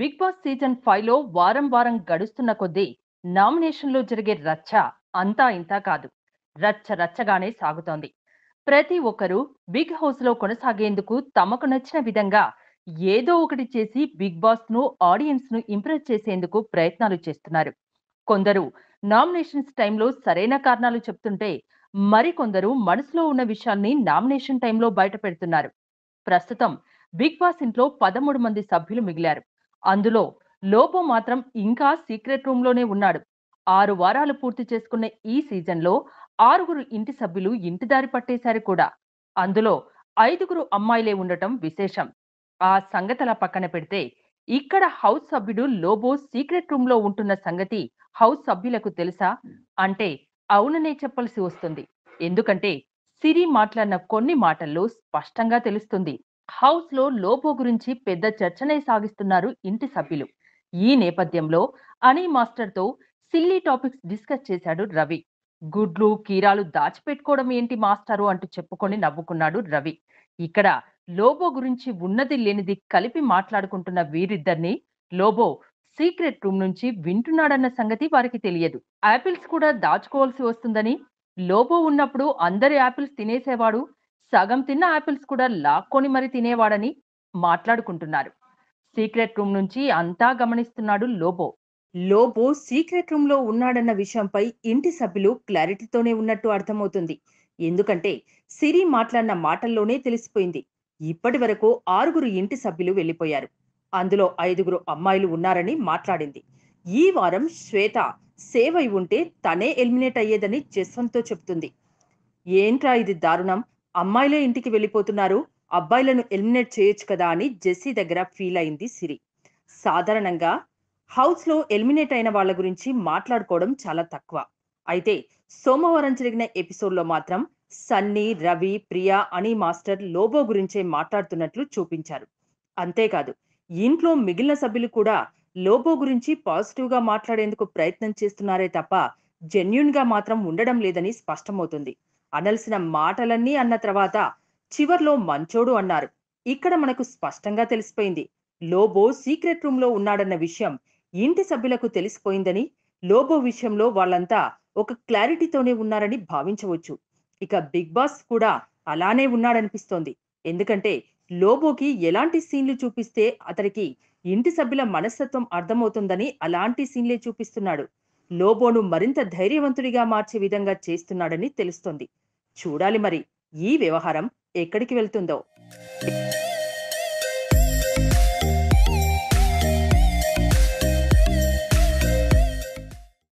big boss season five లో వారం వారం గడుస్తున్న కొద్దీ నామినేషన్లో జరిగే రచ్చ అంతా ఇంతా కాదు రచ్చ రచ్చగానే సాగుతోంది ప్రతి ఒక్కరూ బిగ్ హౌస్ లో కొనసాగేందుకు తమకు నచ్చిన విధంగా ఏదో ఒకటి చేసి బిగ్ బాస్ ను ఆడియన్స్ ను ఇంప్రెస్ చేసేందుకు ప్రయత్నాలు చేస్తున్నారు కొందరు నామినేషన్స్ టైంలో సరైన కారణాలు చెప్తుంటే మరికొందరు మనసులో ఉన్న విషయాల్ని నామినేషన్ టైంలో బయట పెడుతున్నారు ప్రస్తుతం బిగ్ బాస్ ఇంట్లో పదమూడు మంది సభ్యులు మిగిలారు అందులో లోబో మాత్రం ఇంకా సీక్రెట్ రూమ్లోనే ఉన్నాడు ఆరు వారాలు పూర్తి చేసుకున్న ఈ సీజన్లో ఆరుగురు ఇంటి సభ్యులు ఇంటి దారి పట్టేశారు కూడా అందులో ఐదుగురు అమ్మాయిలే ఉండటం విశేషం ఆ సంగతలా పక్కన పెడితే ఇక్కడ హౌస్ సభ్యుడు లోబో సీక్రెట్ రూమ్ లో ఉంటున్న సంగతి హౌస్ సభ్యులకు తెలుసా అంటే అవుననే చెప్పాల్సి వస్తుంది ఎందుకంటే సిరి మాట్లాడిన కొన్ని మాటల్లో స్పష్టంగా తెలుస్తుంది హౌస్ లో లోబో గురించి పెద్ద చర్చనే సాగిస్తున్నారు ఇంటి సభ్యులు ఈ నేపథ్యంలో అనీ మాస్టర్ తో సిల్లీ టాపిక్స్ డిస్కస్ చేశాడు రవి గుడ్లు కీరాలు దాచిపెట్టుకోవడం ఏంటి మాస్టారు అంటూ చెప్పుకొని నవ్వుకున్నాడు రవి ఇక్కడ లోబో గురించి ఉన్నది లేనిది కలిపి మాట్లాడుకుంటున్న వీరిద్దరిని లోబో సీక్రెట్ రూమ్ నుంచి వింటున్నాడన్న సంగతి వారికి తెలియదు యాపిల్స్ కూడా దాచుకోవాల్సి వస్తుందని లోబో ఉన్నప్పుడు అందరి యాపిల్స్ తినేసేవాడు సగం తిన్న యాపిల్స్ కూడా లాక్కొని మరి తినేవాడని మాట్లాడుకుంటున్నారు సీక్రెట్ రూమ్ నుంచి అంతా గమనిస్తున్నాడు లోబో లోబో సీక్రెట్ రూమ్ లో ఉన్నాడన్న విషయంపై ఇంటి సభ్యులు క్లారిటీతోనే ఉన్నట్టు అర్థమవుతుంది ఎందుకంటే సిరి మాట్లాడిన మాటల్లోనే తెలిసిపోయింది ఇప్పటి వరకు ఆరుగురు ఇంటి సభ్యులు వెళ్ళిపోయారు అందులో ఐదుగురు అమ్మాయిలు ఉన్నారని మాట్లాడింది ఈ వారం శ్వేత సేవ్ అయి ఉంటే తనే ఎలిమినేట్ అయ్యేదని జస్వంత్తో చెప్తుంది ఏంట్రా ఇది దారుణం అమ్మాయిలే ఇంటికి వెళ్ళిపోతున్నారు అబ్బాయిలను ఎలిమినేట్ చేయొచ్చు కదా అని జెస్సీ దగ్గర ఫీల్ అయింది సిరి సాధారణంగా హౌస్లో ఎలిమినేట్ అయిన వాళ్ళ గురించి మాట్లాడుకోవడం చాలా తక్కువ అయితే సోమవారం జరిగిన ఎపిసోడ్లో మాత్రం సన్నీ రవి ప్రియా అని మాస్టర్ లోబో గురించే మాట్లాడుతున్నట్లు చూపించారు అంతేకాదు ఇంట్లో మిగిలిన సభ్యులు కూడా లోబో గురించి పాజిటివ్గా మాట్లాడేందుకు ప్రయత్నం చేస్తున్నారే తప్ప జెన్యున్గా మాత్రం ఉండడం లేదని స్పష్టమవుతుంది అనల్సిన మాటలన్నీ అన్న తర్వాత చివర్లో మంచోడు అన్నారు ఇక్కడ మనకు స్పష్టంగా తెలిసిపోయింది లోబో సీక్రెట్ రూమ్లో ఉన్నాడన్న విషయం ఇంటి సభ్యులకు తెలిసిపోయిందని లోబో విషయంలో వాళ్ళంతా ఒక క్లారిటీతోనే ఉన్నారని భావించవచ్చు ఇక బిగ్ బాస్ కూడా అలానే ఉన్నాడనిపిస్తోంది ఎందుకంటే లోబోకి ఎలాంటి సీన్లు చూపిస్తే అతనికి ఇంటి సభ్యుల మనస్తత్వం అర్థమవుతుందని అలాంటి సీన్లే చూపిస్తున్నాడు లోబోను మరింత ధైర్యవంతుడిగా మార్చే విధంగా చేస్తున్నాడని తెలుస్తోంది చూడాలి మరి ఈ వ్యవహారం ఎక్కడికి వెళ్తుందో